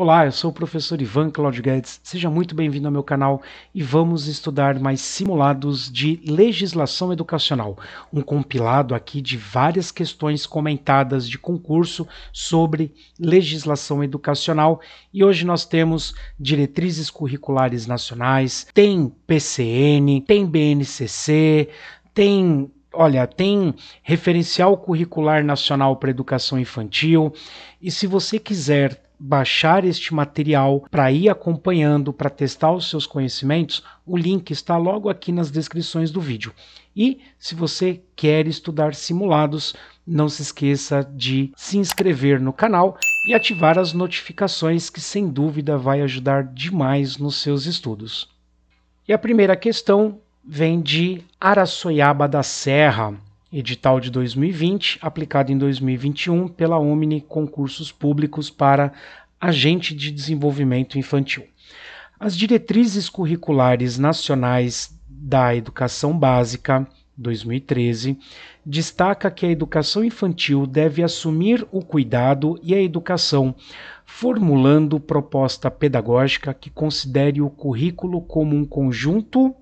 Olá, eu sou o professor Ivan Claudio Guedes. Seja muito bem-vindo ao meu canal e vamos estudar mais simulados de legislação educacional, um compilado aqui de várias questões comentadas de concurso sobre legislação educacional. E hoje nós temos diretrizes curriculares nacionais, tem PCN, tem BNCC, tem olha, tem referencial curricular nacional para educação infantil. E se você quiser baixar este material para ir acompanhando, para testar os seus conhecimentos, o link está logo aqui nas descrições do vídeo. E se você quer estudar simulados, não se esqueça de se inscrever no canal e ativar as notificações que sem dúvida vai ajudar demais nos seus estudos. E a primeira questão vem de Araçoiaba da Serra, edital de 2020, aplicado em 2021 pela Omni Concursos Públicos para Agente de Desenvolvimento Infantil. As diretrizes curriculares nacionais da educação básica 2013 destaca que a educação infantil deve assumir o cuidado e a educação, formulando proposta pedagógica que considere o currículo como um conjunto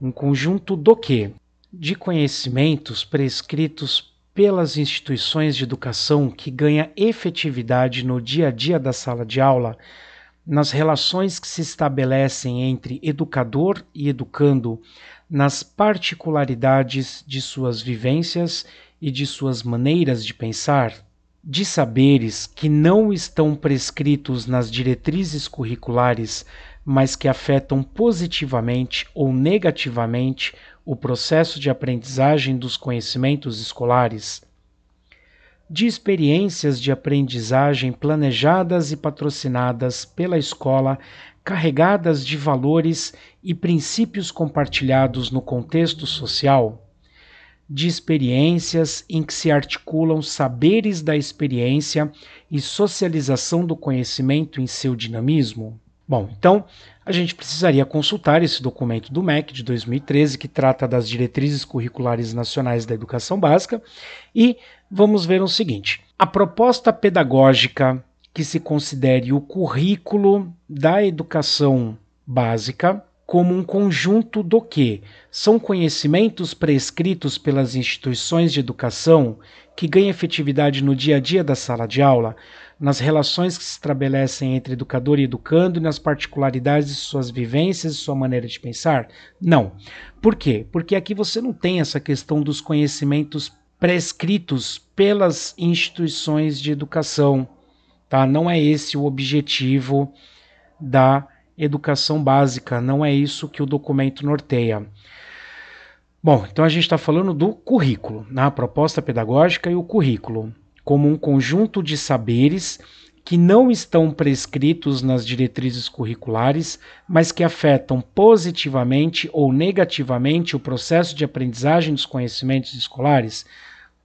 um conjunto do quê? de conhecimentos prescritos pelas instituições de educação que ganha efetividade no dia a dia da sala de aula, nas relações que se estabelecem entre educador e educando, nas particularidades de suas vivências e de suas maneiras de pensar, de saberes que não estão prescritos nas diretrizes curriculares, mas que afetam positivamente ou negativamente o processo de aprendizagem dos conhecimentos escolares, de experiências de aprendizagem planejadas e patrocinadas pela escola, carregadas de valores e princípios compartilhados no contexto social, de experiências em que se articulam saberes da experiência e socialização do conhecimento em seu dinamismo. Bom, então a gente precisaria consultar esse documento do MEC de 2013, que trata das diretrizes curriculares nacionais da educação básica, e vamos ver o seguinte: a proposta pedagógica que se considere o currículo da educação básica como um conjunto do que são conhecimentos prescritos pelas instituições de educação que ganham efetividade no dia a dia da sala de aula, nas relações que se estabelecem entre educador e educando e nas particularidades de suas vivências e sua maneira de pensar? Não. Por quê? Porque aqui você não tem essa questão dos conhecimentos prescritos pelas instituições de educação, tá? Não é esse o objetivo da educação básica, não é isso que o documento norteia. Bom, então a gente está falando do currículo, né? a proposta pedagógica e o currículo como um conjunto de saberes que não estão prescritos nas diretrizes curriculares, mas que afetam positivamente ou negativamente o processo de aprendizagem dos conhecimentos escolares?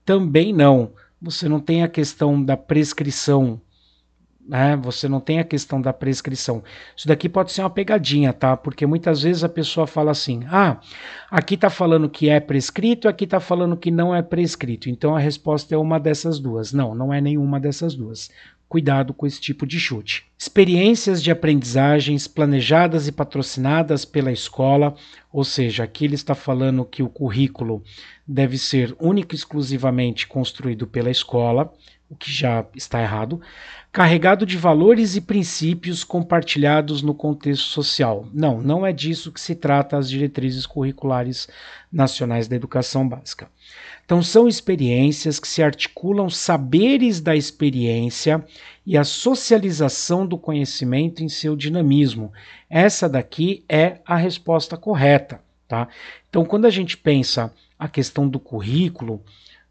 Também não. Você não tem a questão da prescrição né? Você não tem a questão da prescrição. Isso daqui pode ser uma pegadinha, tá? Porque muitas vezes a pessoa fala assim: "Ah, aqui tá falando que é prescrito, aqui tá falando que não é prescrito". Então a resposta é uma dessas duas. Não, não é nenhuma dessas duas. Cuidado com esse tipo de chute. Experiências de aprendizagens planejadas e patrocinadas pela escola, ou seja, aqui ele está falando que o currículo deve ser único e exclusivamente construído pela escola, o que já está errado carregado de valores e princípios compartilhados no contexto social. Não, não é disso que se trata as diretrizes curriculares nacionais da educação básica. Então, são experiências que se articulam saberes da experiência e a socialização do conhecimento em seu dinamismo. Essa daqui é a resposta correta, tá? Então, quando a gente pensa a questão do currículo,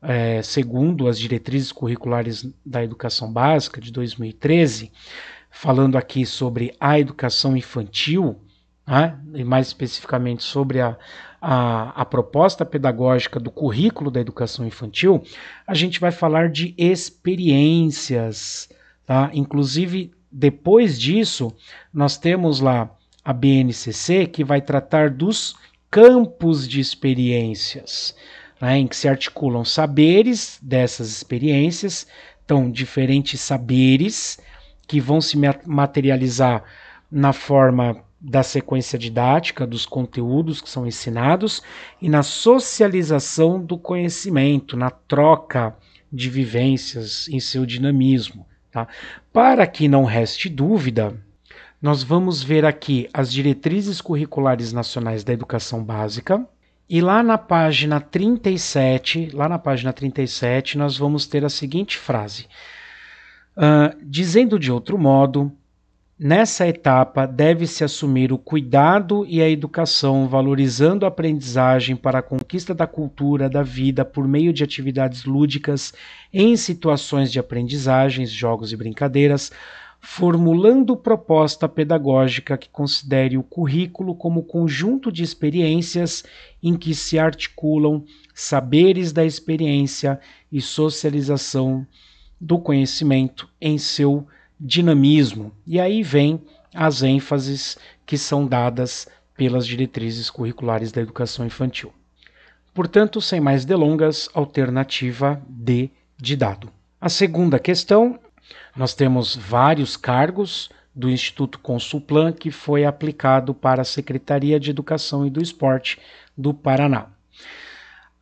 é, segundo as diretrizes curriculares da educação básica de 2013, falando aqui sobre a educação infantil, né, e mais especificamente sobre a, a, a proposta pedagógica do currículo da educação infantil, a gente vai falar de experiências. Tá? Inclusive, depois disso, nós temos lá a BNCC que vai tratar dos campos de experiências né, em que se articulam saberes dessas experiências, então diferentes saberes que vão se materializar na forma da sequência didática, dos conteúdos que são ensinados e na socialização do conhecimento, na troca de vivências em seu dinamismo. Tá? Para que não reste dúvida, nós vamos ver aqui as diretrizes curriculares nacionais da educação básica, e lá na página 37, lá na página 37, nós vamos ter a seguinte frase. Uh, dizendo de outro modo, nessa etapa deve-se assumir o cuidado e a educação, valorizando a aprendizagem para a conquista da cultura da vida por meio de atividades lúdicas em situações de aprendizagens, jogos e brincadeiras, formulando proposta pedagógica que considere o currículo como conjunto de experiências em que se articulam saberes da experiência e socialização do conhecimento em seu dinamismo. E aí vem as ênfases que são dadas pelas diretrizes curriculares da educação infantil. Portanto, sem mais delongas, alternativa D de dado. A segunda questão nós temos vários cargos do Instituto Consulplan que foi aplicado para a Secretaria de Educação e do Esporte do Paraná.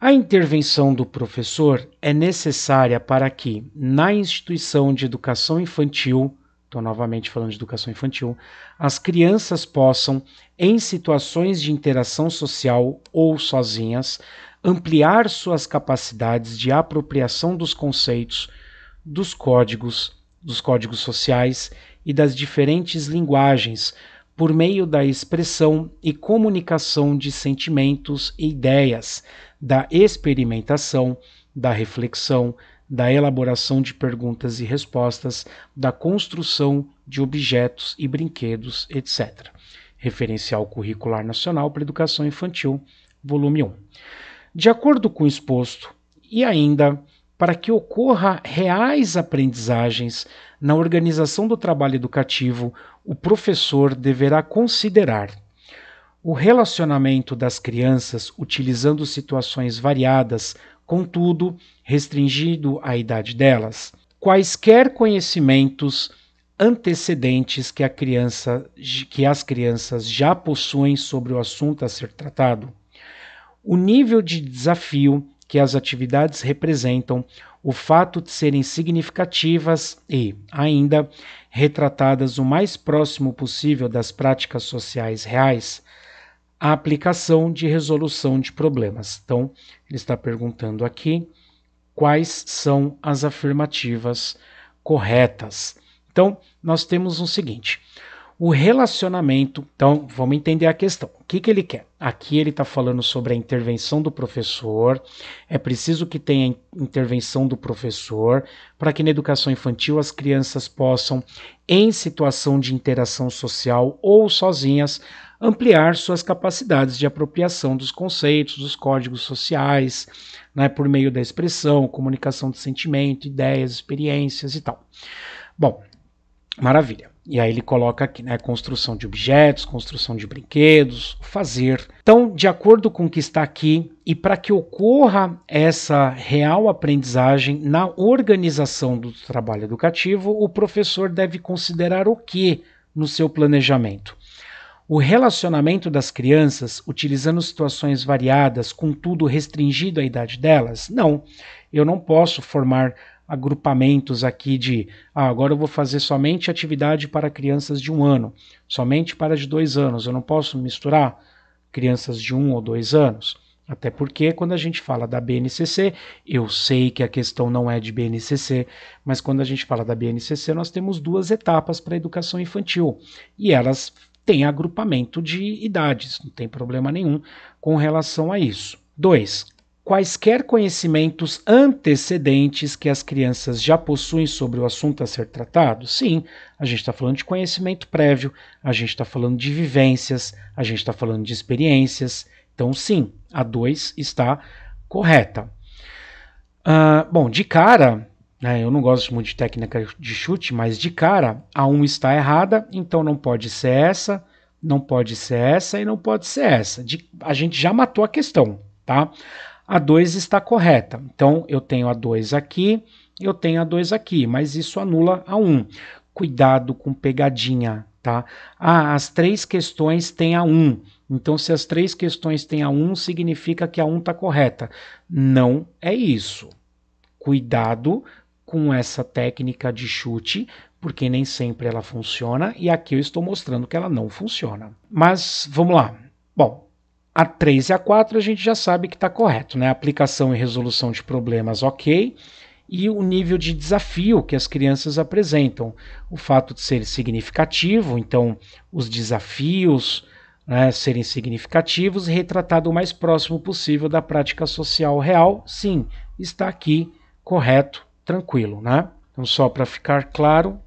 A intervenção do professor é necessária para que, na instituição de educação infantil, estou novamente falando de educação infantil, as crianças possam, em situações de interação social ou sozinhas, ampliar suas capacidades de apropriação dos conceitos, dos códigos, dos códigos sociais e das diferentes linguagens por meio da expressão e comunicação de sentimentos e ideias, da experimentação, da reflexão, da elaboração de perguntas e respostas, da construção de objetos e brinquedos, etc. Referencial Curricular Nacional para Educação Infantil, volume 1. De acordo com o exposto, e ainda para que ocorra reais aprendizagens na organização do trabalho educativo, o professor deverá considerar o relacionamento das crianças utilizando situações variadas, contudo, restringido à idade delas, quaisquer conhecimentos antecedentes que, criança, que as crianças já possuem sobre o assunto a ser tratado, o nível de desafio que as atividades representam, o fato de serem significativas e, ainda, retratadas o mais próximo possível das práticas sociais reais, a aplicação de resolução de problemas. Então, ele está perguntando aqui quais são as afirmativas corretas. Então, nós temos o seguinte: o relacionamento. Então, vamos entender a questão. O que, que ele quer? Aqui ele está falando sobre a intervenção do professor. É preciso que tenha intervenção do professor para que na educação infantil as crianças possam, em situação de interação social ou sozinhas, ampliar suas capacidades de apropriação dos conceitos, dos códigos sociais, né, por meio da expressão, comunicação de sentimento, ideias, experiências e tal. Bom, maravilha. E aí ele coloca aqui, né, construção de objetos, construção de brinquedos, fazer. Então, de acordo com o que está aqui, e para que ocorra essa real aprendizagem na organização do trabalho educativo, o professor deve considerar o que no seu planejamento? O relacionamento das crianças, utilizando situações variadas, contudo restringido à idade delas? Não, eu não posso formar agrupamentos aqui de ah, agora eu vou fazer somente atividade para crianças de um ano, somente para de dois anos. Eu não posso misturar crianças de um ou dois anos. Até porque quando a gente fala da BNCC, eu sei que a questão não é de BNCC, mas quando a gente fala da BNCC, nós temos duas etapas para a educação infantil e elas têm agrupamento de idades, não tem problema nenhum com relação a isso. Dois, quaisquer conhecimentos antecedentes que as crianças já possuem sobre o assunto a ser tratado? Sim, a gente está falando de conhecimento prévio, a gente está falando de vivências, a gente está falando de experiências. Então, sim, a 2 está correta. Uh, bom, de cara, né, eu não gosto muito de técnica de chute, mas de cara, a 1 um está errada, então não pode ser essa, não pode ser essa e não pode ser essa. De, a gente já matou a questão, tá? a 2 está correta. Então, eu tenho a 2 aqui, eu tenho a 2 aqui, mas isso anula a 1. Um. Cuidado com pegadinha, tá? Ah, as três questões têm a 1. Um. Então, se as três questões têm a 1, um, significa que a 1 um está correta. Não é isso. Cuidado com essa técnica de chute, porque nem sempre ela funciona, e aqui eu estou mostrando que ela não funciona. Mas vamos lá. Bom, a 3 e a 4 a gente já sabe que está correto, né? Aplicação e resolução de problemas, ok. E o nível de desafio que as crianças apresentam. O fato de ser significativo, então os desafios né, serem significativos, retratado o mais próximo possível da prática social real, sim, está aqui correto, tranquilo. Né? Então, só para ficar claro,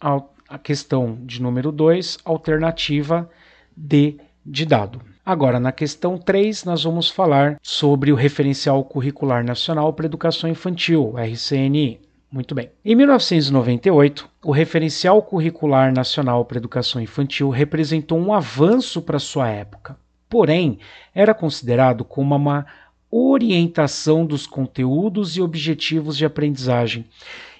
a questão de número 2, alternativa D de dado. Agora, na questão 3, nós vamos falar sobre o Referencial Curricular Nacional para Educação Infantil, RCNI. Muito bem. Em 1998, o Referencial Curricular Nacional para Educação Infantil representou um avanço para sua época. Porém, era considerado como uma orientação dos conteúdos e objetivos de aprendizagem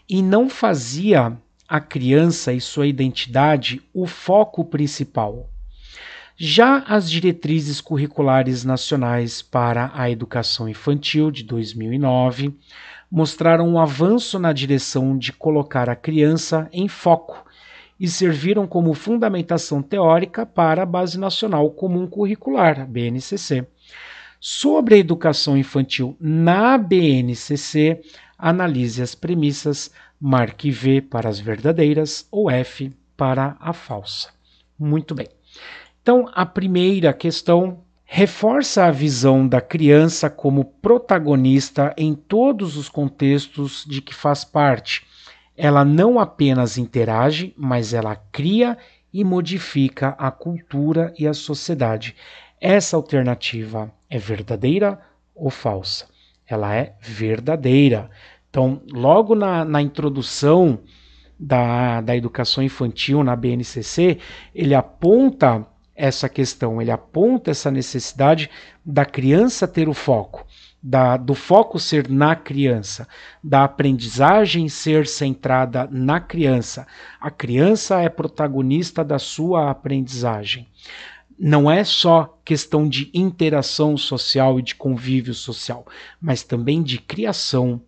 e não fazia a criança e sua identidade o foco principal. Já as diretrizes curriculares nacionais para a educação infantil de 2009 mostraram um avanço na direção de colocar a criança em foco e serviram como fundamentação teórica para a Base Nacional Comum Curricular, BNCC. Sobre a educação infantil na BNCC, analise as premissas, marque V para as verdadeiras ou F para a falsa. Muito bem. Então, a primeira questão reforça a visão da criança como protagonista em todos os contextos de que faz parte. Ela não apenas interage, mas ela cria e modifica a cultura e a sociedade. Essa alternativa é verdadeira ou falsa? Ela é verdadeira. Então, logo na, na introdução da, da educação infantil na BNCC, ele aponta essa questão, ele aponta essa necessidade da criança ter o foco, da, do foco ser na criança, da aprendizagem ser centrada na criança. A criança é protagonista da sua aprendizagem. Não é só questão de interação social e de convívio social, mas também de criação,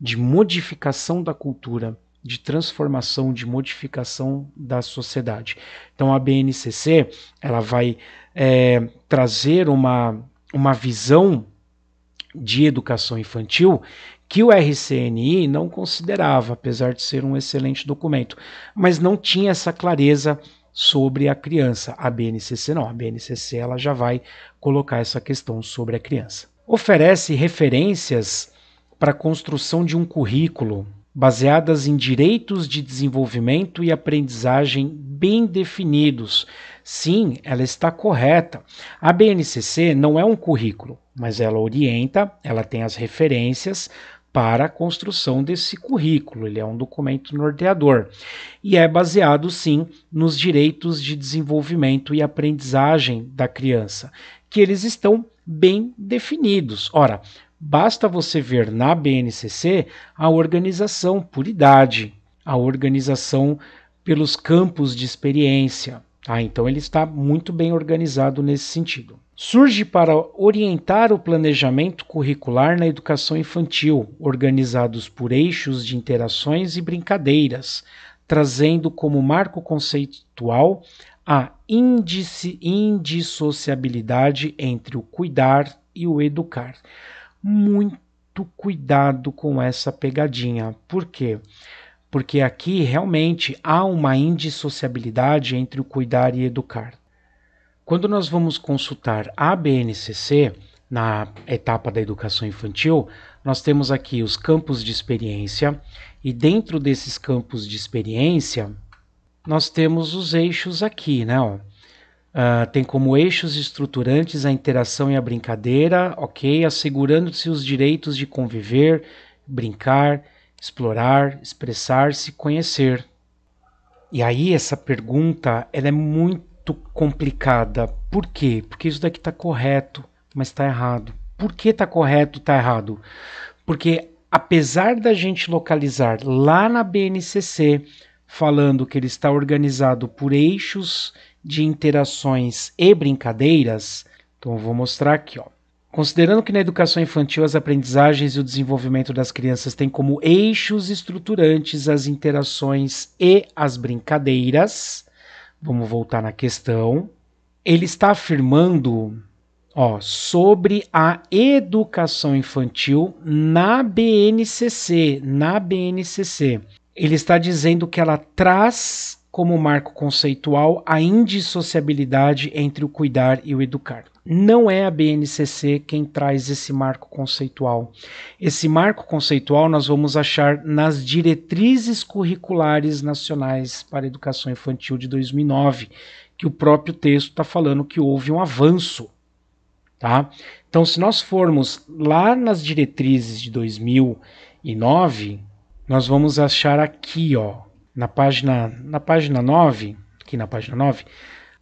de modificação da cultura de transformação, de modificação da sociedade. Então a BNCC ela vai é, trazer uma, uma visão de educação infantil que o RCNI não considerava, apesar de ser um excelente documento, mas não tinha essa clareza sobre a criança. A BNCC não, a BNCC ela já vai colocar essa questão sobre a criança. Oferece referências para a construção de um currículo baseadas em direitos de desenvolvimento e aprendizagem bem definidos. Sim, ela está correta. A BNCC não é um currículo, mas ela orienta, ela tem as referências para a construção desse currículo. Ele é um documento norteador e é baseado sim nos direitos de desenvolvimento e aprendizagem da criança, que eles estão bem definidos. Ora, Basta você ver na BNCC a organização por idade, a organização pelos campos de experiência. Ah, Então, ele está muito bem organizado nesse sentido. Surge para orientar o planejamento curricular na educação infantil, organizados por eixos de interações e brincadeiras, trazendo como marco conceitual a indice, indissociabilidade entre o cuidar e o educar muito cuidado com essa pegadinha. Por quê? Porque aqui realmente há uma indissociabilidade entre o cuidar e educar. Quando nós vamos consultar a BNCC, na etapa da educação infantil, nós temos aqui os campos de experiência, e dentro desses campos de experiência, nós temos os eixos aqui, né? Ó. Uh, tem como eixos estruturantes a interação e a brincadeira, ok? Assegurando-se os direitos de conviver, brincar, explorar, expressar-se, conhecer. E aí essa pergunta ela é muito complicada. Por quê? Porque isso daqui está correto, mas está errado. Por que está correto, está errado? Porque apesar da gente localizar lá na BNCC falando que ele está organizado por eixos de interações e brincadeiras. Então vou mostrar aqui, ó. Considerando que na educação infantil as aprendizagens e o desenvolvimento das crianças têm como eixos estruturantes as interações e as brincadeiras, vamos voltar na questão. Ele está afirmando ó, sobre a educação infantil na BNCC, na BNCC. Ele está dizendo que ela traz como marco conceitual a indissociabilidade entre o cuidar e o educar. Não é a BNCC quem traz esse marco conceitual. Esse marco conceitual nós vamos achar nas diretrizes curriculares nacionais para a educação infantil de 2009, que o próprio texto está falando que houve um avanço, tá? Então, se nós formos lá nas diretrizes de 2009, nós vamos achar aqui, ó, na página, na página 9, aqui na página 9,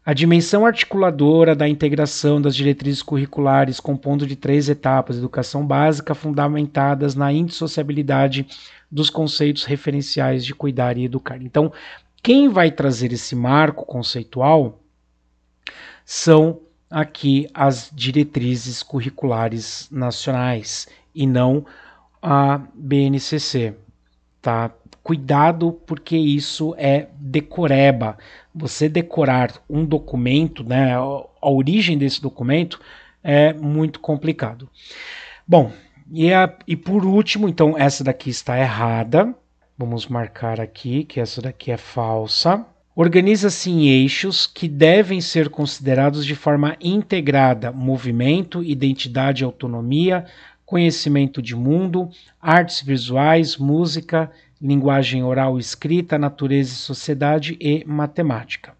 a dimensão articuladora da integração das diretrizes curriculares, compondo de três etapas: educação básica, fundamentadas na indissociabilidade dos conceitos referenciais de cuidar e educar. Então, quem vai trazer esse marco conceitual são aqui as diretrizes curriculares nacionais e não a BNCC, tá? cuidado porque isso é decoreba. Você decorar um documento, né, a origem desse documento é muito complicado. Bom, e, a, e por último, então essa daqui está errada. Vamos marcar aqui que essa daqui é falsa. Organiza-se em eixos que devem ser considerados de forma integrada: movimento, identidade, autonomia, conhecimento de mundo, artes visuais, música, linguagem oral e escrita, natureza e sociedade e matemática.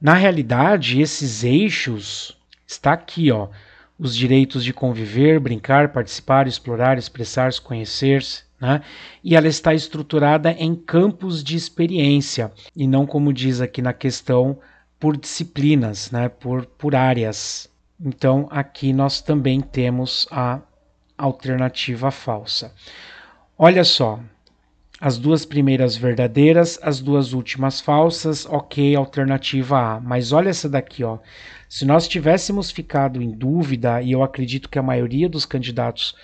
Na realidade, esses eixos está aqui, ó, os direitos de conviver, brincar, participar, explorar, expressar conhecer-se, né? E ela está estruturada em campos de experiência e não como diz aqui na questão por disciplinas, né? Por por áreas. Então aqui nós também temos a alternativa falsa. Olha só, as duas primeiras verdadeiras, as duas últimas falsas, ok, alternativa A. Mas olha essa daqui, ó. Se nós tivéssemos ficado em dúvida, e eu acredito que a maioria dos candidatos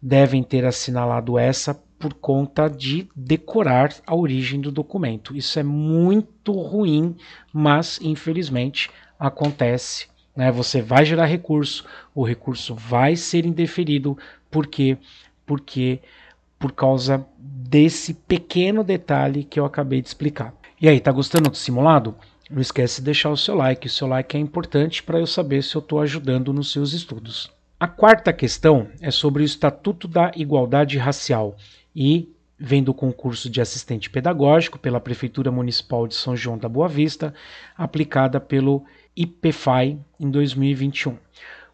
devem ter assinalado essa por conta de decorar a origem do documento. Isso é muito ruim, mas infelizmente acontece. Né? Você vai gerar recurso, o recurso vai ser indeferido, por quê? Porque. porque por causa desse pequeno detalhe que eu acabei de explicar. E aí, tá gostando do simulado? Não esquece de deixar o seu like, o seu like é importante para eu saber se eu estou ajudando nos seus estudos. A quarta questão é sobre o Estatuto da Igualdade Racial e vem do concurso de assistente pedagógico pela Prefeitura Municipal de São João da Boa Vista, aplicada pelo IPFAI em 2021.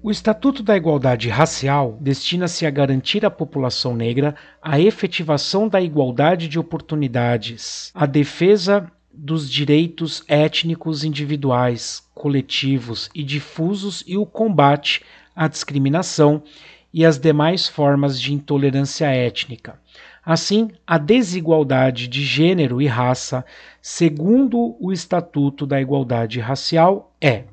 O Estatuto da Igualdade Racial destina-se a garantir à população negra a efetivação da igualdade de oportunidades, a defesa dos direitos étnicos individuais, coletivos e difusos e o combate à discriminação e às demais formas de intolerância étnica. Assim, a desigualdade de gênero e raça, segundo o Estatuto da Igualdade Racial, é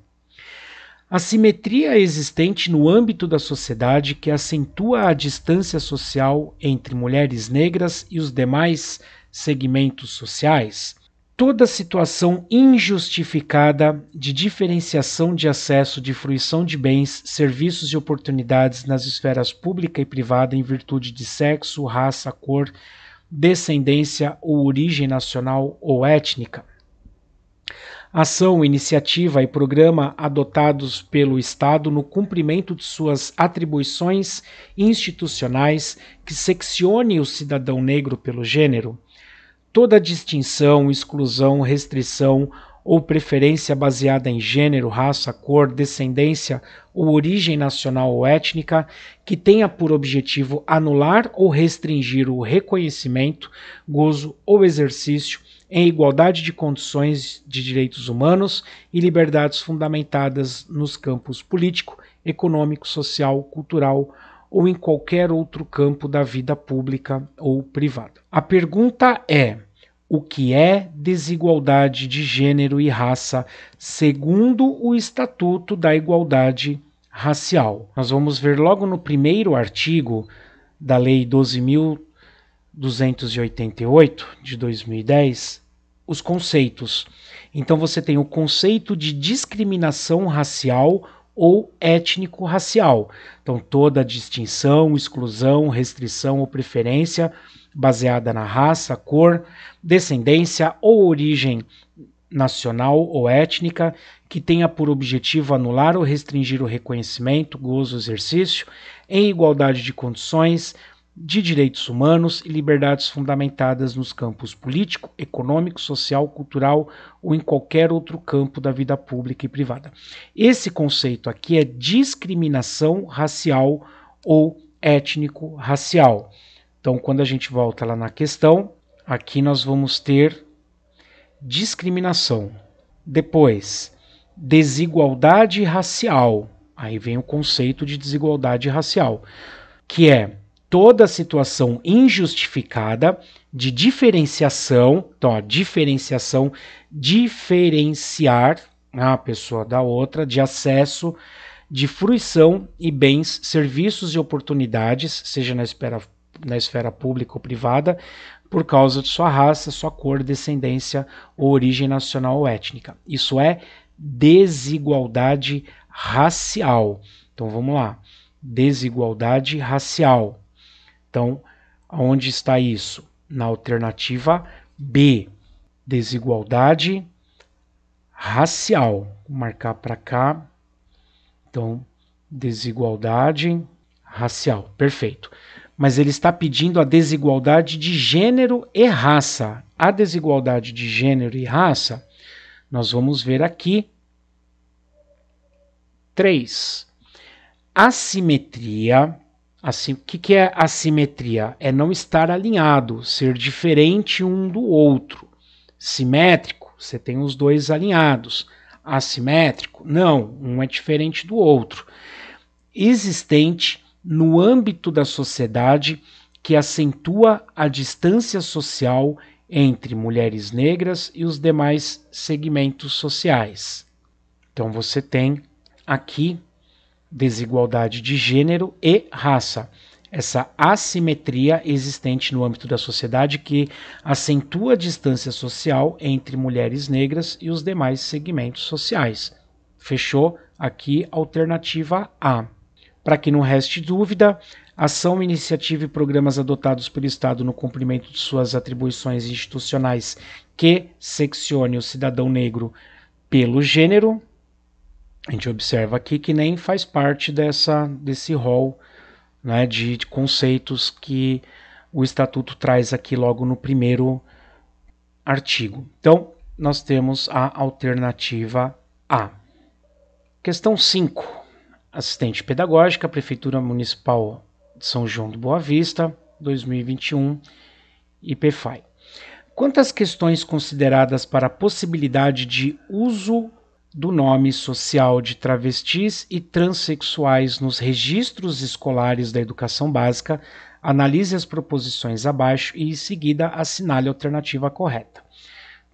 a simetria existente no âmbito da sociedade que acentua a distância social entre mulheres negras e os demais segmentos sociais, toda situação injustificada de diferenciação de acesso de fruição de bens, serviços e oportunidades nas esferas pública e privada em virtude de sexo, raça, cor, descendência ou origem nacional ou étnica ação, iniciativa e programa adotados pelo Estado no cumprimento de suas atribuições institucionais que seccione o cidadão negro pelo gênero. Toda distinção, exclusão, restrição ou preferência baseada em gênero, raça, cor, descendência ou origem nacional ou étnica, que tenha por objetivo anular ou restringir o reconhecimento, gozo ou exercício em igualdade de condições de direitos humanos e liberdades fundamentadas nos campos político, econômico, social, cultural ou em qualquer outro campo da vida pública ou privada. A pergunta é: o que é desigualdade de gênero e raça segundo o Estatuto da Igualdade Racial? Nós vamos ver logo no primeiro artigo da Lei 12.288 de 2010 os conceitos. Então você tem o conceito de discriminação racial ou étnico-racial. Então toda distinção, exclusão, restrição ou preferência baseada na raça, cor, descendência ou origem nacional ou étnica que tenha por objetivo anular ou restringir o reconhecimento, gozo, exercício, em igualdade de condições, de direitos humanos e liberdades fundamentadas nos campos político, econômico, social, cultural ou em qualquer outro campo da vida pública e privada. Esse conceito aqui é discriminação racial ou étnico-racial. Então, quando a gente volta lá na questão, aqui nós vamos ter discriminação. Depois, desigualdade racial. Aí vem o conceito de desigualdade racial, que é toda situação injustificada de diferenciação, então, diferenciação, diferenciar a pessoa da outra, de acesso, de fruição e bens, serviços e oportunidades, seja na esfera, na esfera pública ou privada, por causa de sua raça, sua cor, descendência ou origem nacional ou étnica. Isso é desigualdade racial. Então vamos lá. Desigualdade racial. Então, onde está isso? Na alternativa B, desigualdade racial. Vou marcar para cá. Então, desigualdade racial. Perfeito. Mas ele está pedindo a desigualdade de gênero e raça. A desigualdade de gênero e raça, nós vamos ver aqui. 3. Assimetria Assim, o que, que é assimetria? É não estar alinhado, ser diferente um do outro. Simétrico, você tem os dois alinhados. Assimétrico, não, um é diferente do outro. Existente no âmbito da sociedade que acentua a distância social entre mulheres negras e os demais segmentos sociais. Então você tem aqui desigualdade de gênero e raça. Essa assimetria existente no âmbito da sociedade que acentua a distância social entre mulheres negras e os demais segmentos sociais. Fechou aqui alternativa A. Para que não reste dúvida, ação, iniciativa e programas adotados pelo Estado no cumprimento de suas atribuições institucionais que seccione o cidadão negro pelo gênero, a gente observa aqui que nem faz parte dessa, desse rol né, de, de conceitos que o estatuto traz aqui logo no primeiro artigo. Então, nós temos a alternativa A. Questão 5. Assistente pedagógica, Prefeitura Municipal de São João do Boa Vista, 2021, IPFAI. Quantas questões consideradas para a possibilidade de uso do nome social de travestis e transexuais nos registros escolares da educação básica, analise as proposições abaixo e, em seguida, assinale a alternativa correta.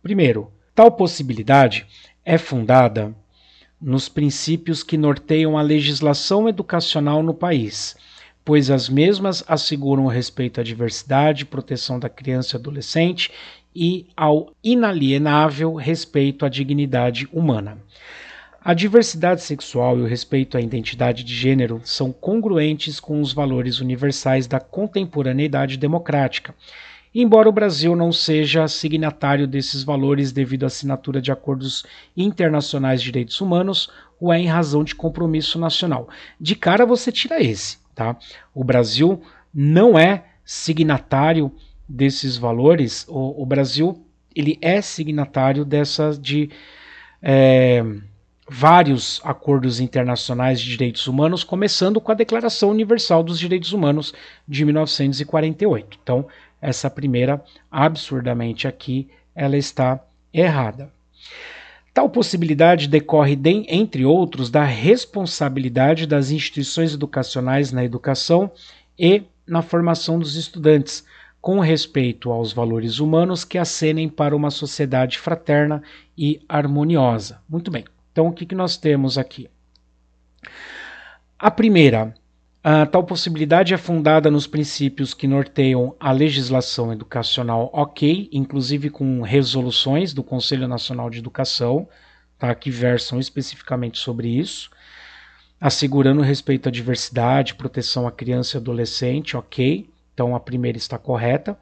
Primeiro, tal possibilidade é fundada nos princípios que norteiam a legislação educacional no país, pois as mesmas asseguram respeito à diversidade, proteção da criança e adolescente e ao inalienável respeito à dignidade humana. A diversidade sexual e o respeito à identidade de gênero são congruentes com os valores universais da contemporaneidade democrática, embora o Brasil não seja signatário desses valores devido à assinatura de acordos internacionais de direitos humanos ou é em razão de compromisso nacional. De cara você tira esse, tá? O Brasil não é signatário desses valores, o, o Brasil ele é signatário dessas de é, vários acordos internacionais de direitos humanos, começando com a Declaração Universal dos Direitos Humanos de 1948. Então, essa primeira, absurdamente aqui, ela está errada. Tal possibilidade decorre, de, entre outros, da responsabilidade das instituições educacionais na educação e na formação dos estudantes, com respeito aos valores humanos que acenem para uma sociedade fraterna e harmoniosa. Muito bem. Então, o que, que nós temos aqui? A primeira, a tal possibilidade é fundada nos princípios que norteiam a legislação educacional ok, inclusive com resoluções do Conselho Nacional de Educação, tá, que versam especificamente sobre isso, assegurando respeito à diversidade, proteção à criança e adolescente, ok, então a primeira está correta.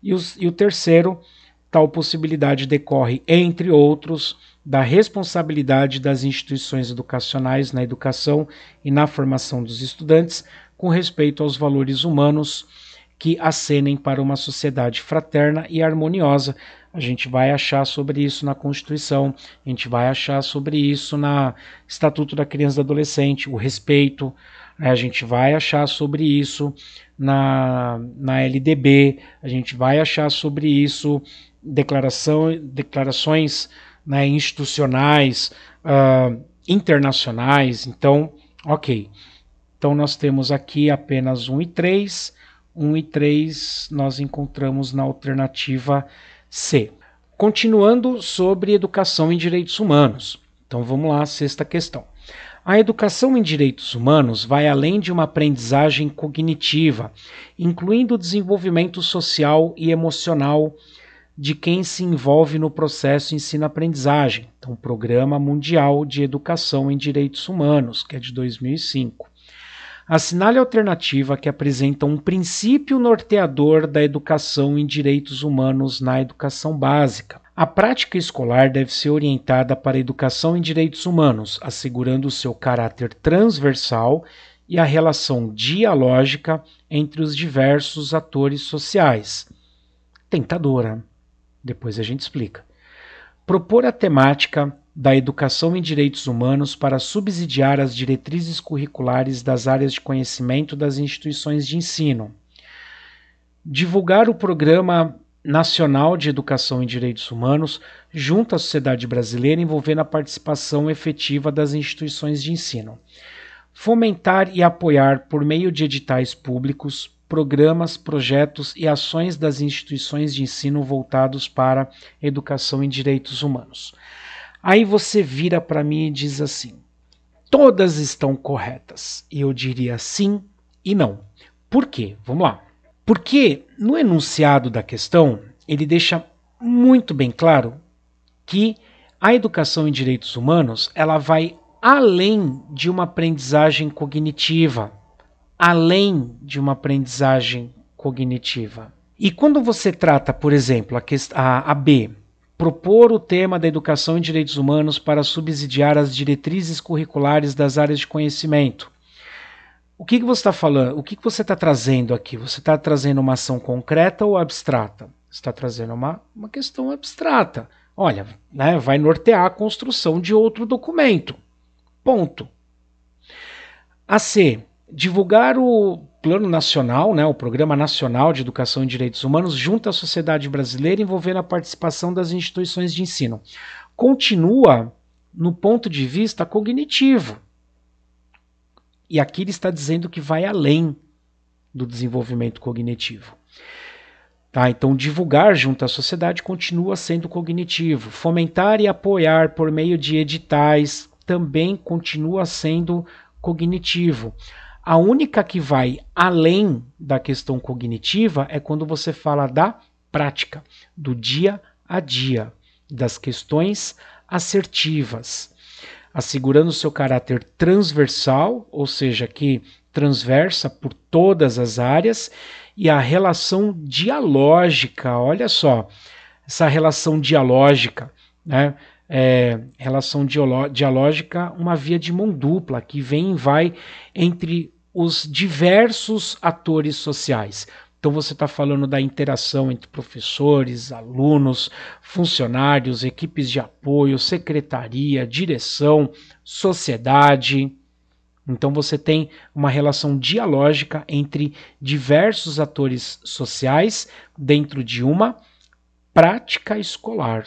E, os, e o terceiro, tal possibilidade decorre, entre outros, da responsabilidade das instituições educacionais na educação e na formação dos estudantes com respeito aos valores humanos que acenem para uma sociedade fraterna e harmoniosa. A gente vai achar sobre isso na Constituição, a gente vai achar sobre isso na Estatuto da Criança e do Adolescente, o respeito, né? A gente vai achar sobre isso na, na LDB, a gente vai achar sobre isso declaração, declarações né, institucionais, uh, internacionais. Então, ok. Então nós temos aqui apenas 1 e 3. 1 e 3 nós encontramos na alternativa C. Continuando sobre educação em direitos humanos. Então vamos lá, sexta questão. A educação em direitos humanos vai além de uma aprendizagem cognitiva, incluindo o desenvolvimento social e emocional de quem se envolve no processo ensino-aprendizagem, então Programa Mundial de Educação em Direitos Humanos, que é de 2005. Assinale a alternativa que apresenta um princípio norteador da educação em direitos humanos na educação básica. A prática escolar deve ser orientada para a educação em direitos humanos, assegurando o seu caráter transversal e a relação dialógica entre os diversos atores sociais. Tentadora. Depois a gente explica. Propor a temática da educação em direitos humanos para subsidiar as diretrizes curriculares das áreas de conhecimento das instituições de ensino. Divulgar o programa Nacional de Educação e Direitos Humanos junto à sociedade brasileira envolvendo a participação efetiva das instituições de ensino. Fomentar e apoiar, por meio de editais públicos, programas, projetos e ações das instituições de ensino voltados para educação e direitos humanos. Aí você vira para mim e diz assim: todas estão corretas. E eu diria sim e não. Por quê? Vamos lá. Porque no enunciado da questão, ele deixa muito bem claro que a educação em direitos humanos, ela vai além de uma aprendizagem cognitiva, além de uma aprendizagem cognitiva. E quando você trata, por exemplo, a, a, a B, propor o tema da educação em direitos humanos para subsidiar as diretrizes curriculares das áreas de conhecimento, o que, que você está falando? O que, que você está trazendo aqui? Você está trazendo uma ação concreta ou abstrata? Você está trazendo uma, uma questão abstrata. Olha, né, vai nortear a construção de outro documento. Ponto. A C. Divulgar o Plano Nacional, né, o Programa Nacional de Educação e Direitos Humanos, junto à sociedade brasileira, envolvendo a participação das instituições de ensino. Continua no ponto de vista cognitivo. E aqui ele está dizendo que vai além do desenvolvimento cognitivo. Tá, então, divulgar junto à sociedade continua sendo cognitivo. Fomentar e apoiar por meio de editais também continua sendo cognitivo. A única que vai além da questão cognitiva é quando você fala da prática, do dia a dia, das questões assertivas assegurando seu caráter transversal, ou seja, que transversa por todas as áreas, e a relação dialógica, olha só, essa relação dialógica, né? É, relação dialógica, uma via de mão dupla que vem e vai entre os diversos atores sociais. Então você está falando da interação entre professores, alunos, funcionários, equipes de apoio, secretaria, direção, sociedade. Então você tem uma relação dialógica entre diversos atores sociais dentro de uma prática escolar.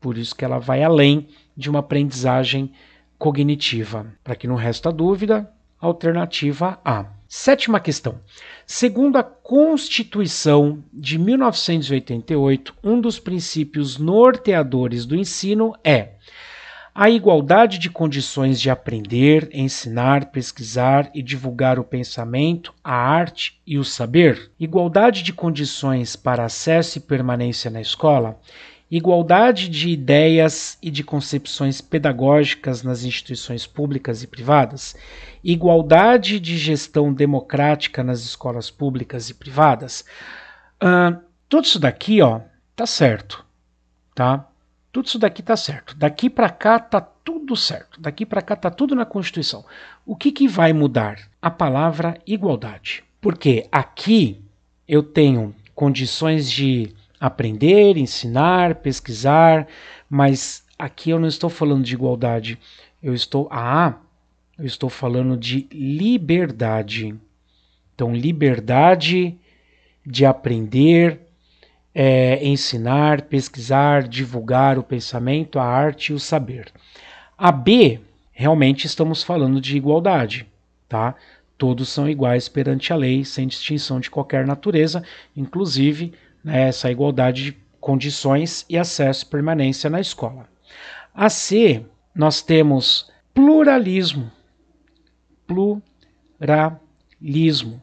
Por isso que ela vai além de uma aprendizagem cognitiva. Para que não resta dúvida, alternativa A. Sétima questão. Segundo a Constituição de 1988, um dos princípios norteadores do ensino é a igualdade de condições de aprender, ensinar, pesquisar e divulgar o pensamento, a arte e o saber, igualdade de condições para acesso e permanência na escola, igualdade de ideias e de concepções pedagógicas nas instituições públicas e privadas, igualdade de gestão democrática nas escolas públicas e privadas. Uh, tudo isso daqui, ó, tá certo, tá? Tudo isso daqui tá certo. Daqui para cá tá tudo certo. Daqui para cá tá tudo na Constituição. O que que vai mudar? A palavra igualdade. Porque aqui eu tenho condições de aprender, ensinar, pesquisar, mas aqui eu não estou falando de igualdade, eu estou ah, eu estou falando de liberdade. Então, liberdade de aprender, é, ensinar, pesquisar, divulgar o pensamento, a arte e o saber. A B, realmente estamos falando de igualdade, tá? Todos são iguais perante a lei, sem distinção de qualquer natureza, inclusive né, essa igualdade de condições e acesso e permanência na escola. A C, nós temos pluralismo. Pluralismo.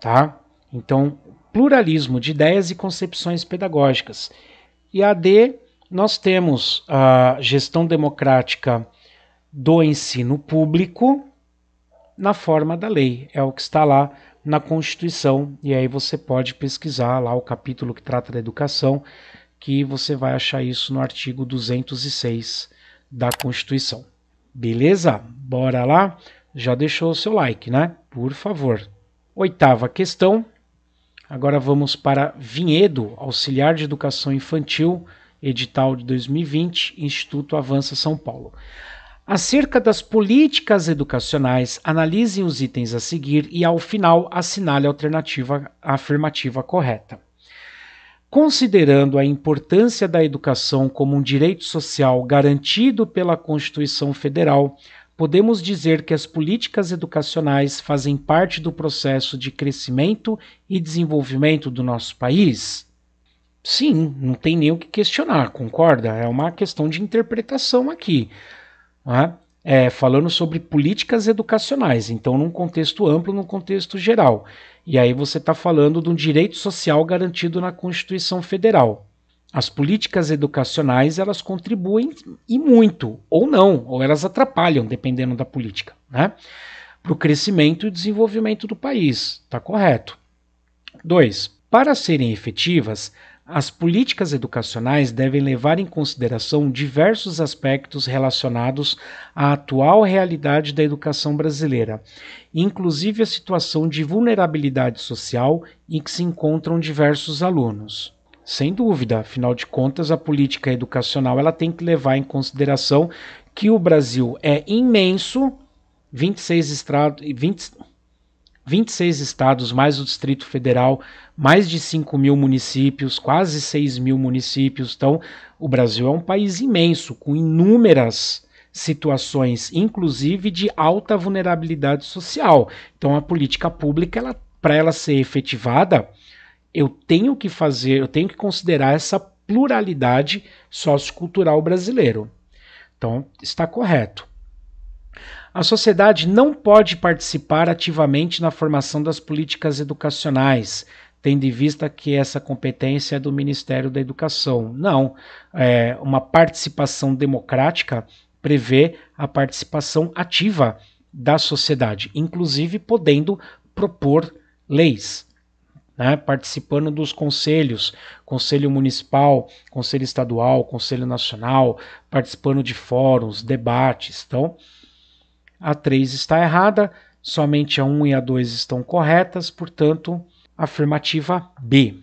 Tá? Então, pluralismo de ideias e concepções pedagógicas. E a D, nós temos a gestão democrática do ensino público na forma da lei. É o que está lá na Constituição. E aí você pode pesquisar lá o capítulo que trata da educação, que você vai achar isso no artigo 206 da Constituição. Beleza? Bora lá? Já deixou o seu like, né? Por favor. Oitava questão. Agora vamos para Vinhedo, Auxiliar de Educação Infantil, edital de 2020, Instituto Avança São Paulo. Acerca das políticas educacionais, analise os itens a seguir e, ao final, assinale a alternativa a afirmativa correta. Considerando a importância da educação como um direito social garantido pela Constituição Federal, podemos dizer que as políticas educacionais fazem parte do processo de crescimento e desenvolvimento do nosso país? Sim, não tem nem o que questionar, concorda? É uma questão de interpretação aqui né? é, falando sobre políticas educacionais, então num contexto amplo, num contexto geral. E aí você está falando de um direito social garantido na Constituição Federal. As políticas educacionais elas contribuem e muito, ou não, ou elas atrapalham, dependendo da política, né? Para o crescimento e desenvolvimento do país, tá correto. Dois, Para serem efetivas, as políticas educacionais devem levar em consideração diversos aspectos relacionados à atual realidade da educação brasileira, inclusive a situação de vulnerabilidade social em que se encontram diversos alunos. Sem dúvida, afinal de contas, a política educacional ela tem que levar em consideração que o Brasil é imenso, 26 estados, 20 26 estados, mais o Distrito Federal, mais de 5 mil municípios, quase 6 mil municípios. Então, o Brasil é um país imenso, com inúmeras situações, inclusive de alta vulnerabilidade social. Então, a política pública, para ela ser efetivada, eu tenho que fazer, eu tenho que considerar essa pluralidade sociocultural brasileiro. Então, está correto. A sociedade não pode participar ativamente na formação das políticas educacionais, tendo em vista que essa competência é do Ministério da Educação. Não, é, uma participação democrática prevê a participação ativa da sociedade, inclusive podendo propor leis. Né, participando dos conselhos, conselho municipal, conselho estadual, conselho nacional, participando de fóruns, debates. Então, a 3 está errada, somente a 1 e a 2 estão corretas, portanto, afirmativa B.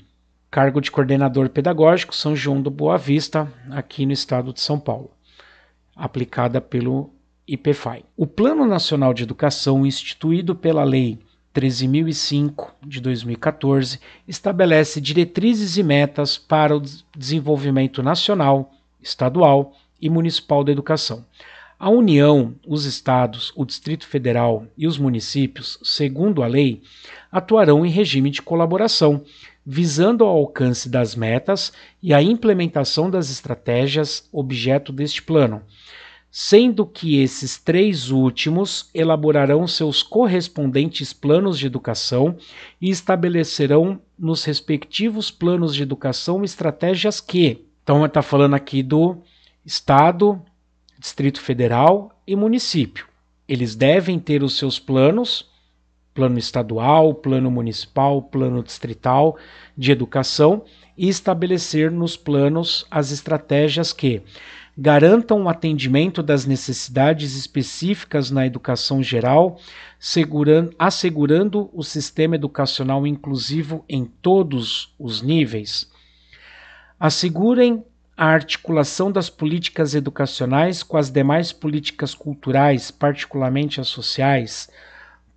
Cargo de coordenador pedagógico São João do Boa Vista, aqui no estado de São Paulo, aplicada pelo IPFAI. O Plano Nacional de Educação, instituído pela Lei 13.005 de 2014, estabelece diretrizes e metas para o desenvolvimento nacional, estadual e municipal da educação. A União, os estados, o Distrito Federal e os municípios, segundo a lei, atuarão em regime de colaboração, visando ao alcance das metas e à implementação das estratégias objeto deste plano, sendo que esses três últimos elaborarão seus correspondentes planos de educação e estabelecerão nos respectivos planos de educação estratégias que. Então, está falando aqui do Estado, Distrito Federal e município. Eles devem ter os seus planos, plano estadual, plano municipal, plano distrital de educação e estabelecer nos planos as estratégias que garantam o atendimento das necessidades específicas na educação geral, assegurando o sistema educacional inclusivo em todos os níveis. Assegurem a articulação das políticas educacionais com as demais políticas culturais, particularmente as sociais,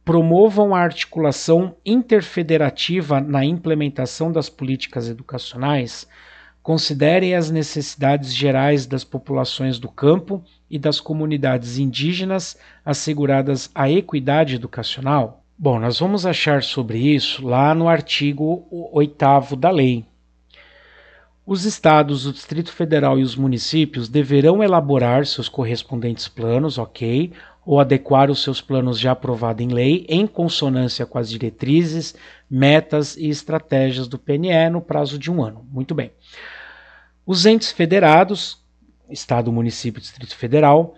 promovam a articulação interfederativa na implementação das políticas educacionais, considerem as necessidades gerais das populações do campo e das comunidades indígenas asseguradas a equidade educacional? Bom, nós vamos achar sobre isso lá no artigo 8 da lei, os estados, o Distrito Federal e os municípios deverão elaborar seus correspondentes planos, ok, ou adequar os seus planos já aprovados em lei, em consonância com as diretrizes, metas e estratégias do PNE no prazo de um ano. Muito bem. Os entes federados, Estado, Município, Distrito Federal,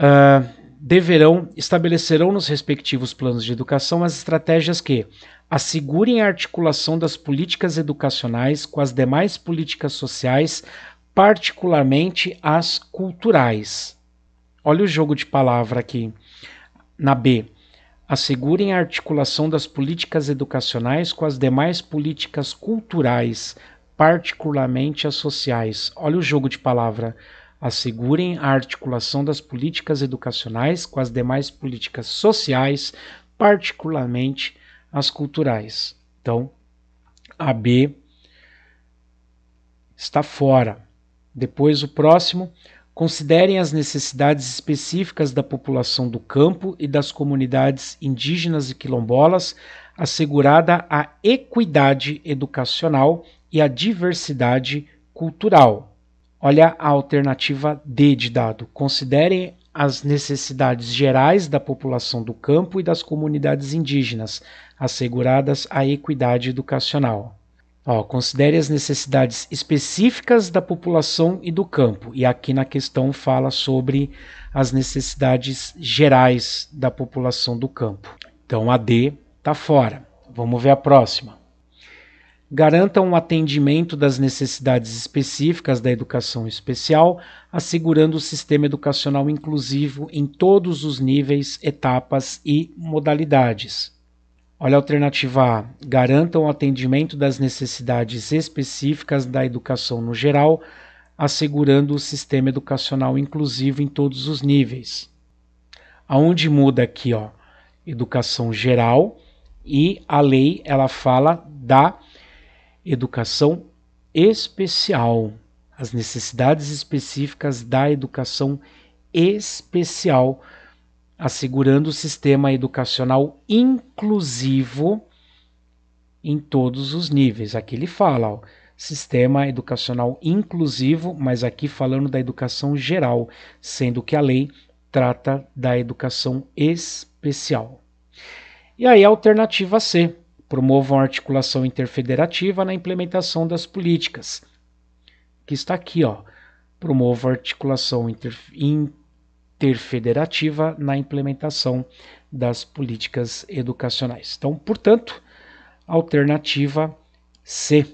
uh, deverão estabelecerão nos respectivos planos de educação as estratégias que assegurem a articulação das políticas educacionais com as demais políticas sociais, particularmente as culturais. Olha o jogo de palavra aqui. Na B, assegurem a articulação das políticas educacionais com as demais políticas culturais, particularmente as sociais. Olha o jogo de palavra assegurem a articulação das políticas educacionais com as demais políticas sociais, particularmente as culturais. Então, a B está fora. Depois, o próximo. Considerem as necessidades específicas da população do campo e das comunidades indígenas e quilombolas, assegurada a equidade educacional e a diversidade cultural. Olha a alternativa D de dado. Considerem as necessidades gerais da população do campo e das comunidades indígenas, asseguradas a equidade educacional. Ó, considere as necessidades específicas da população e do campo. E aqui na questão fala sobre as necessidades gerais da população do campo. Então a D está fora. Vamos ver a próxima. Garanta um atendimento das necessidades específicas da educação especial, assegurando o sistema educacional inclusivo em todos os níveis, etapas e modalidades. Olha a alternativa A. Garantam o atendimento das necessidades específicas da educação no geral, assegurando o sistema educacional inclusivo em todos os níveis. Aonde muda aqui, ó, educação geral e a lei ela fala da educação especial, as necessidades específicas da educação especial assegurando o sistema educacional inclusivo em todos os níveis. Aqui ele fala, ó, sistema educacional inclusivo, mas aqui falando da educação geral, sendo que a lei trata da educação especial. E aí a alternativa C, promovam a articulação interfederativa na implementação das políticas, que está aqui, ó, promova a articulação interfederativa ter federativa na implementação das políticas educacionais. Então, portanto, alternativa C.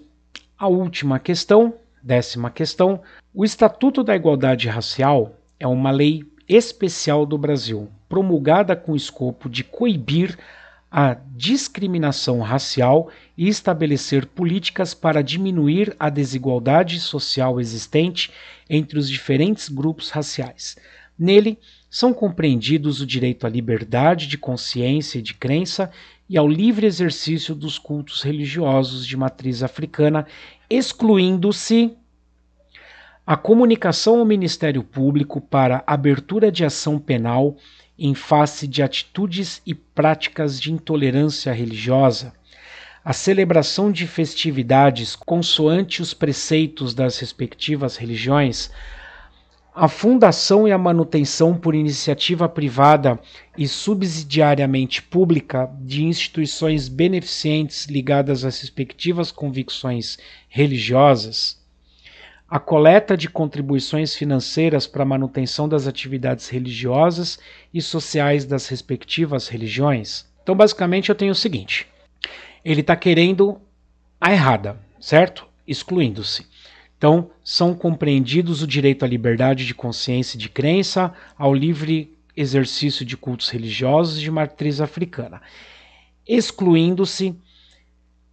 A última questão, décima questão, o Estatuto da Igualdade Racial é uma lei especial do Brasil, promulgada com o escopo de coibir a discriminação racial e estabelecer políticas para diminuir a desigualdade social existente entre os diferentes grupos raciais, Nele são compreendidos o direito à liberdade de consciência e de crença e ao livre exercício dos cultos religiosos de matriz africana, excluindo-se a comunicação ao Ministério Público para abertura de ação penal em face de atitudes e práticas de intolerância religiosa, a celebração de festividades consoante os preceitos das respectivas religiões, a fundação e a manutenção por iniciativa privada e subsidiariamente pública de instituições beneficentes ligadas às respectivas convicções religiosas, a coleta de contribuições financeiras para a manutenção das atividades religiosas e sociais das respectivas religiões. Então, basicamente, eu tenho o seguinte: ele está querendo a errada, certo? Excluindo-se. Então, são compreendidos o direito à liberdade de consciência e de crença, ao livre exercício de cultos religiosos de matriz africana, excluindo-se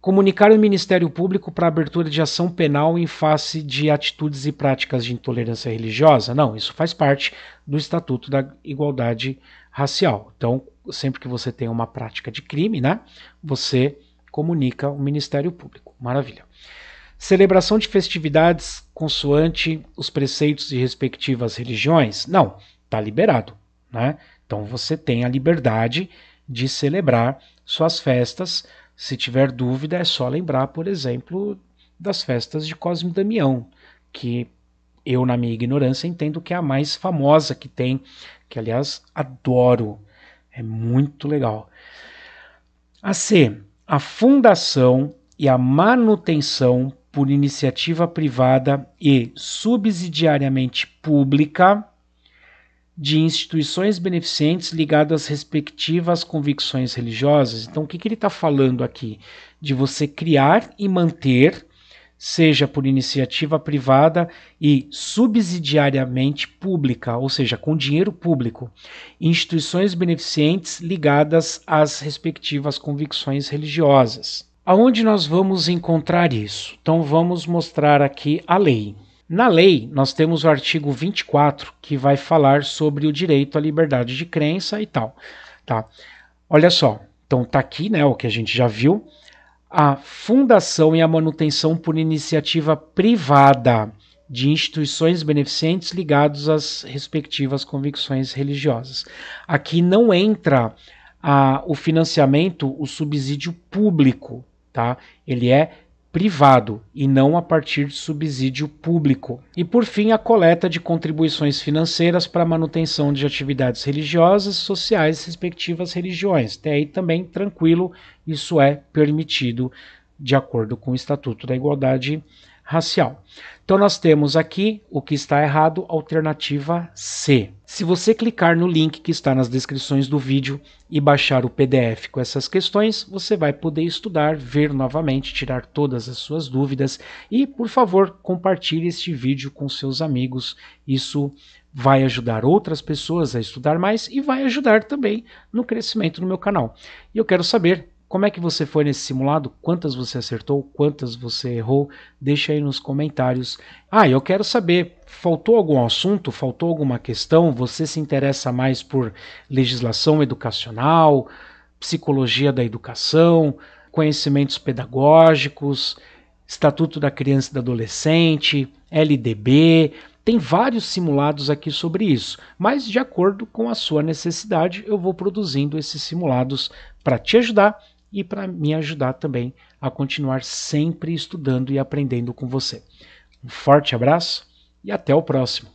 comunicar o Ministério Público para abertura de ação penal em face de atitudes e práticas de intolerância religiosa? Não, isso faz parte do Estatuto da Igualdade Racial. Então, sempre que você tem uma prática de crime, né, você comunica o Ministério Público. Maravilha. Celebração de festividades consoante os preceitos de respectivas religiões? Não, está liberado. Né? Então você tem a liberdade de celebrar suas festas. Se tiver dúvida, é só lembrar, por exemplo, das festas de Cosme e Damião, que eu, na minha ignorância, entendo que é a mais famosa que tem, que aliás adoro, é muito legal. A C, a fundação e a manutenção por iniciativa privada e subsidiariamente pública de instituições beneficentes ligadas às respectivas convicções religiosas. Então, o que, que ele está falando aqui? De você criar e manter, seja por iniciativa privada e subsidiariamente pública, ou seja, com dinheiro público, instituições beneficentes ligadas às respectivas convicções religiosas. Aonde nós vamos encontrar isso? Então vamos mostrar aqui a lei. Na lei, nós temos o artigo 24 que vai falar sobre o direito à liberdade de crença e tal, tá? Olha só, então tá aqui, né, o que a gente já viu, a fundação e a manutenção por iniciativa privada de instituições beneficentes ligados às respectivas convicções religiosas. Aqui não entra o financiamento, o subsídio público, tá? Ele é privado e não a partir de subsídio público. E por fim, a coleta de contribuições financeiras para manutenção de atividades religiosas, sociais, respectivas religiões. Até aí também tranquilo, isso é permitido de acordo com o Estatuto da Igualdade Racial. Então nós temos aqui o que está errado, alternativa C. Se você clicar no link que está nas descrições do vídeo e baixar o PDF com essas questões, você vai poder estudar, ver novamente, tirar todas as suas dúvidas e, por favor, compartilhe este vídeo com seus amigos. Isso vai ajudar outras pessoas a estudar mais e vai ajudar também no crescimento do meu canal. E eu quero saber como é que você foi nesse simulado? Quantas você acertou? Quantas você errou? Deixa aí nos comentários. Ah, eu quero saber, faltou algum assunto? Faltou alguma questão? Você se interessa mais por legislação educacional, psicologia da educação, conhecimentos pedagógicos, Estatuto da Criança e do Adolescente, LDB, tem vários simulados aqui sobre isso, mas de acordo com a sua necessidade, eu vou produzindo esses simulados para te ajudar e para me ajudar também a continuar sempre estudando e aprendendo com você. Um forte abraço e até o próximo!